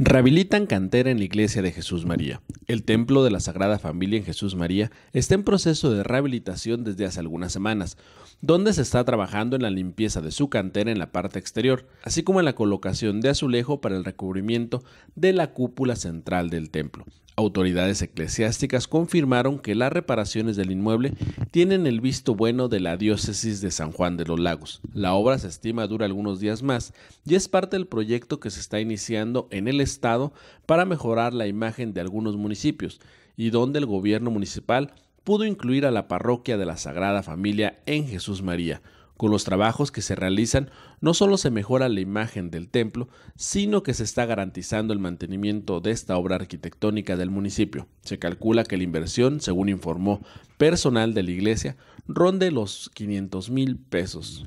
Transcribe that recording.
Rehabilitan cantera en la iglesia de Jesús María. El templo de la Sagrada Familia en Jesús María está en proceso de rehabilitación desde hace algunas semanas, donde se está trabajando en la limpieza de su cantera en la parte exterior, así como en la colocación de azulejo para el recubrimiento de la cúpula central del templo. Autoridades eclesiásticas confirmaron que las reparaciones del inmueble tienen el visto bueno de la diócesis de San Juan de los Lagos. La obra se estima dura algunos días más y es parte del proyecto que se está iniciando en el estado para mejorar la imagen de algunos municipios municipios y donde el gobierno municipal pudo incluir a la parroquia de la Sagrada Familia en Jesús María. Con los trabajos que se realizan no solo se mejora la imagen del templo, sino que se está garantizando el mantenimiento de esta obra arquitectónica del municipio. Se calcula que la inversión, según informó personal de la iglesia, ronde los 500 mil pesos.